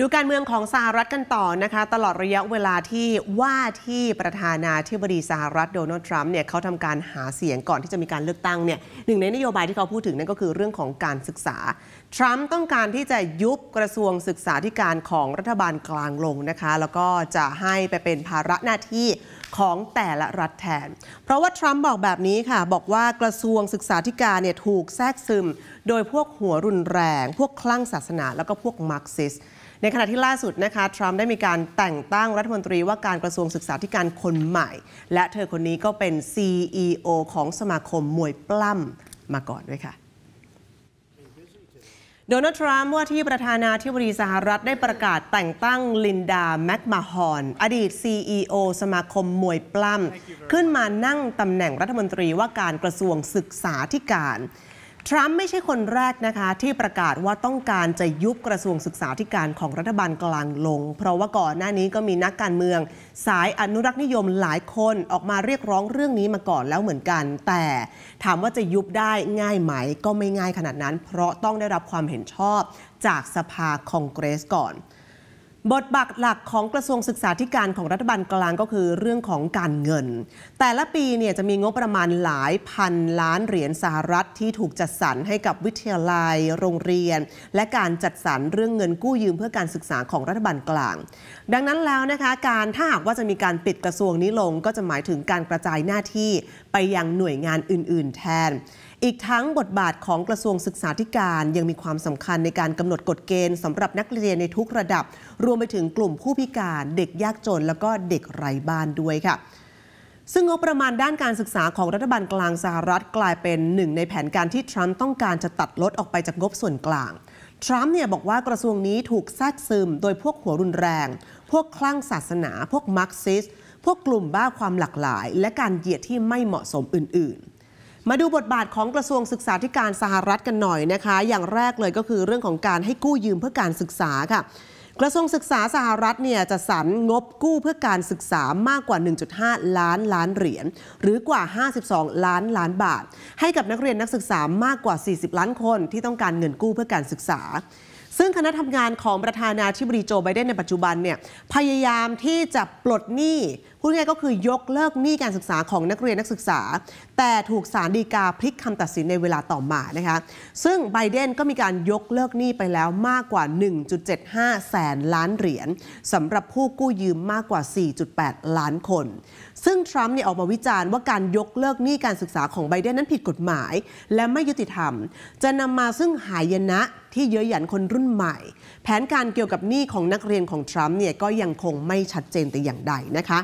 ดูการเมืองของสหรัฐกันต่อนะคะ ตลอดระยะเวลาที่ว่าที่ประธานาธิบดีสหรัฐโดนัลด์ทรัมป์เนี่ยเขาทำการหาเสียงก่อนที่จะมีการเลือกตั้งเนี่ยหนึ่ง ในนโยบายที่เขาพูดถึง นั่นก็คือเรื่องของการศึกษาทรัมป์ต้องการที่จะยุบกระทรวงศึกษาธิการของรัฐบาลกลางลงนะคะแล้วก็จะให้ไปเป็นภาระหน้าที่ของแต่ละรัฐแทน เพราะว่าทรัมป์บอกแบบนี้ค่ะบอกว่ากระทรวงศึกษาธิการเนี่ยถูกแทรกซึม โดยพวกหัวรุนแรง พวกคลั่งศาสนา แล้วก็พวกมาร์กซิสตในขณะที่ล่าสุดนะคะทรัมป์ได้มีการแต่งตั้งรัฐมนตรีว่าการกระทรวงศึกษาธิการคนใหม่ และเธอคนนี้ก็เป็น CEO ของสมาคมมวยปล้ำมาก่อนด้วยค่ะโดนัลด์ทรัมป์ว่าที่ประธานาธิบดีสหรัฐได้ประกาศแต่งตั้งลินดาแมกมาฮอน อดีต CEO สมาคมมวยปล้ำขึ้นมานั่งตำแหน่งรัฐมนตรีว่าการกระทรวงศึกษาธิการทรัมป์ไม่ใช่คนแรกนะคะที่ประกาศว่าต้องการจะยุบกระทรวงศึกษาธิการของรัฐบาล กลางลง เพราะว่าก่อนหน้านี้ก็มีนักการเมือง สายอนุรักษ์นิยมหลายคนออกมาเรียกร้องเรื่องนี้มาก่อนแล้วเหมือนกัน แต่ถามว่าจะยุบได้ง่ายไหมก็ไม่ง่ายขนาดนั้น เพราะต้องได้รับความเห็นชอบจากสภาคองเกรสก่อนบทบาทหลักของกระทรวงศึกษาธิการของรัฐบาลกลางก็คือเรื่องของการเงิน แต่ละปีเนี่ยจะมีงบประมาณหลายพันล้านเหรียญสหรัฐที่ถูกจัดสรรให้กับวิทยาลัย โรงเรียน และการจัดสรรเรื่องเงินกู้ยืมเพื่อการศึกษาของรัฐบาลกลาง ดังนั้นแล้วนะคะการถ้าหากว่าจะมีการปิดกระทรวงนี้ลงก็จะหมายถึงการกระจายหน้าที่ไปยังหน่วยงานอื่น ๆ แทนอีกทั้งบทบาทของกระทรวงศึกษาธิการยังมีความสำคัญในการกำหนดกฎเกณฑ์สำหรับนักเรียนในทุกระดับรวมไปถึงกลุ่มผู้พิการ เด็กยากจน แล้วก็เด็กไร้บ้านด้วยค่ะ ซึ่งงบประมาณด้านการศึกษาของรัฐบาลกลางสหรัฐกลายเป็นหนึ่งในแผนการที่ทรัมป์ต้องการจะตัดลดออกไปจากงบส่วนกลางทรัมป์เนี่ยบอกว่ากระทรวงนี้ถูกแทรกซึมโดยพวกหัวรุนแรง พวกคลั่งศาสนา พวกมาร์กซิสพวกกลุ่มบ้าความหลากหลาย และการเหยียดที่ไม่เหมาะสมอื่นๆมาดูบทบาทของกระทรวงศึกษาธิการสหรัฐกันหน่อยนะคะ อย่างแรกเลยก็คือเรื่องของการให้กู้ยืมเพื่อการศึกษาค่ะ กระทรวงศึกษาสหรัฐเนี่ยจะสรรงบกู้เพื่อการศึกษามากกว่า 1.5 ล้านล้านเหรียญ หรือกว่า 52 ล้านล้านบาท ให้กับนักเรียนนักศึกษามากกว่า 40 ล้านคนที่ต้องการเงินกู้เพื่อการศึกษา ซึ่งคณะทำงานของประธานาธิบดีโจ ไบเดนในปัจจุบันเนี่ย พยายามที่จะปลดหนี้พูดง่ายก็คือยกเลิกหนี้การศึกษาของนักเรียนนักศึกษา แต่ถูกศาลฎีกาพลิกคำตัดสินในเวลาต่อมานะคะ ซึ่งไบเดนก็มีการยกเลิกหนี้ไปแล้วมากกว่า 1.75 แสนล้านเหรียญสำหรับผู้กู้ยืมมากกว่า 4.8 ล้านคน ซึ่งทรัมป์เนี่ยออกมาวิจารณ์ว่าการยกเลิกหนี้การศึกษาของไบเดน นั้นผิดกฎหมาย และไม่ยุติธรรม จะนำมาซึ่งหายนะที่เยอะหยันคนรุ่นใหม่ แผนการเกี่ยวกับหนี้ของนักเรียนของทรัมป์เนี่ยก็ยังคงไม่ชัดเจนแต่อย่างใดนะคะ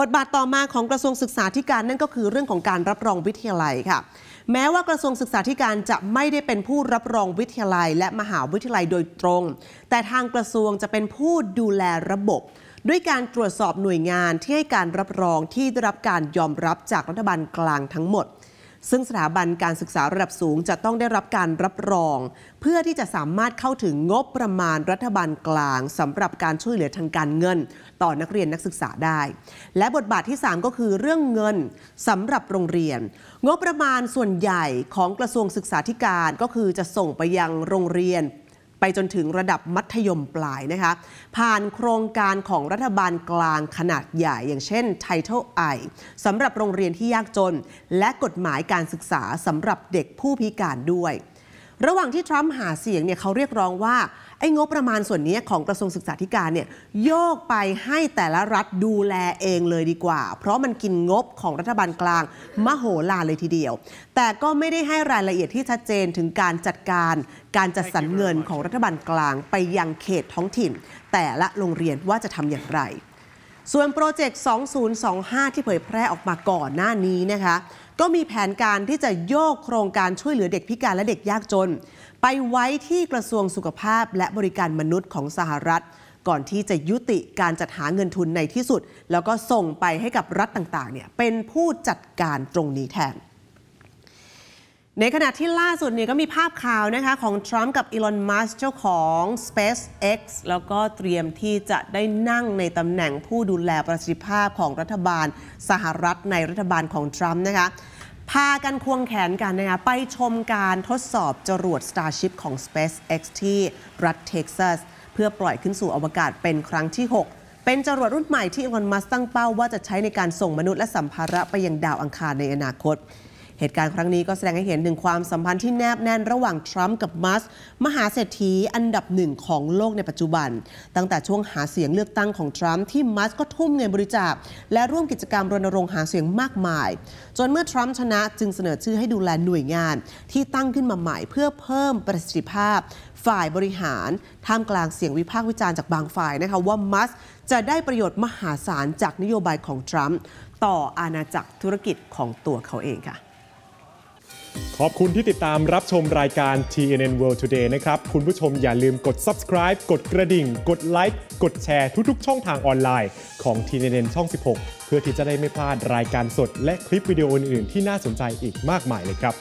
บทบาทต่อมาของกระทรวงศึกษาธิการนั่นก็คือ เรื่องของการรับรองวิทยาลัยค่ะ แม้ว่ากระทรวงศึกษาธิการจะไม่ได้เป็นผู้รับรองวิทยาลัย และมหาวิทยาลัยโดยตรง แต่ทางกระทรวงจะเป็นผู้ดูแลระบบ ด้วยการตรวจสอบหน่วยงานที่ให้การรับรองที่ได้รับการยอมรับจากรัฐบาลกลางทั้งหมดซึ่งสถาบันการศึกษาระดับสูงจะต้องได้รับการรับรอง เพื่อที่จะสามารถเข้าถึงงบประมาณรัฐบาลกลางสำหรับการช่วยเหลือทางการเงิน ต่อนักเรียนนักศึกษาได้ และบทบาทที่ 3 ก็คือเรื่องเงินสำหรับโรงเรียน งบประมาณส่วนใหญ่ของกระทรวงศึกษาธิการก็คือจะส่งไปยังโรงเรียนไปจนถึงระดับมัธยมปลายนะคะผ่านโครงการของรัฐบาลกลางขนาดใหญ่อย่างเช่น Title I สำหรับโรงเรียนที่ยากจน และกฎหมายการศึกษาสำหรับเด็กผู้พิการด้วยระหว่างที่ทรัมป์หาเสียงเนี่ยเขาเรียกร้องว่า ไอ้งบประมาณส่วนนี้ของกระทรวงศึกษาธิการเนี่ยโยกไปให้แต่ละรัฐดูแลเองเลยดีกว่า เพราะมันกินงบของรัฐบาลกลางมโหฬารเลยทีเดียว แต่ก็ไม่ได้ให้รายละเอียดที่ชัดเจนถึงการจัดการ การจัดสรรเงินของรัฐบาลกลางไปยังเขตท้องถิ่น แต่ละโรงเรียนว่าจะทำอย่างไร ส่วนโปรเจกต์ 2025 ที่เผยแพร่ออกมาก่อนหน้านี้นะคะก็มีแผนการที่จะโยกโครงการช่วยเหลือเด็กพิการและเด็กยากจน ไปไว้ที่กระทรวงสุขภาพและบริการมนุษย์ของสหรัฐ ก่อนที่จะยุติการจัดหาเงินทุนในที่สุด แล้วก็ส่งไปให้กับรัฐต่างๆเนี่ยเป็นผู้จัดการตรงนี้แทนในขณะที่ล่าสุดเนี่ยก็มีภาพข่าวนะคะของทรัมป์กับอีลอนมัสเจ้าของ SpaceX แล้วก็เตรียมที่จะได้นั่งในตำแหน่งผู้ดูแลประสิทธิภาพของรัฐบาลสหรัฐ ในรัฐบาลของทรัมป์นะคะพากันควงแขนกันนะคะไปชมการทดสอบจรวด Starship ของ SpaceX ที่ รัฐเท็กซัสเพื่อปล่อยขึ้นสู่อวกาศเป็นครั้งที่ 6 เป็นจรวดรุ่นใหม่ที่อีลอนมัสตั้งเป้าว่าจะใช้ในการส่งมนุษย์และสัมภาระไปยังดาวอังคารในอนาคตเหตุการณ์ครั้งนี้ก็แสดงให้เห็นถึงความสัมพันธ์ที่แนบแน่นระหว่างทรัมป์กับมัสมหาเศรษฐีอันดับหนึ่งของโลกในปัจจุบัน ตั้งแต่ช่วงหาเสียงเลือกตั้งของทรัมป์ที่มัสก็ทุ่มเงินบริจาคและร่วมกิจกรรมรณรงค์หาเสียงมากมาย จนเมื่อทรัมป์ชนะจึงเสนอชื่อให้ดูแลหน่วยงานที่ตั้งขึ้นมาใหม่เพื่อเพิ่มประสิทธิภาพ ฝ่ายบริหารท่ามกลางเสียงวิพากษ์วิจารณ์จากบางฝ่ายนะคะว่ามัสจะได้ประโยชน์มหาศาลจากนโยบายของทรัมป์ต่ออาณาจักรธุรกิจของตัวเขาเองค่ะขอบคุณที่ติดตามรับชมรายการ TNN World Today นะครับ คุณผู้ชมอย่าลืมกด subscribe กดกระดิ่ง กดไลค์กดแชร์ทุก ๆ ช่องทางออนไลน์ของ TNN ช่อง 16 เพื่อที่จะได้ไม่พลาดรายการสดและคลิปวิดีโออื่น ๆ ที่น่าสนใจอีกมากมายเลยครับ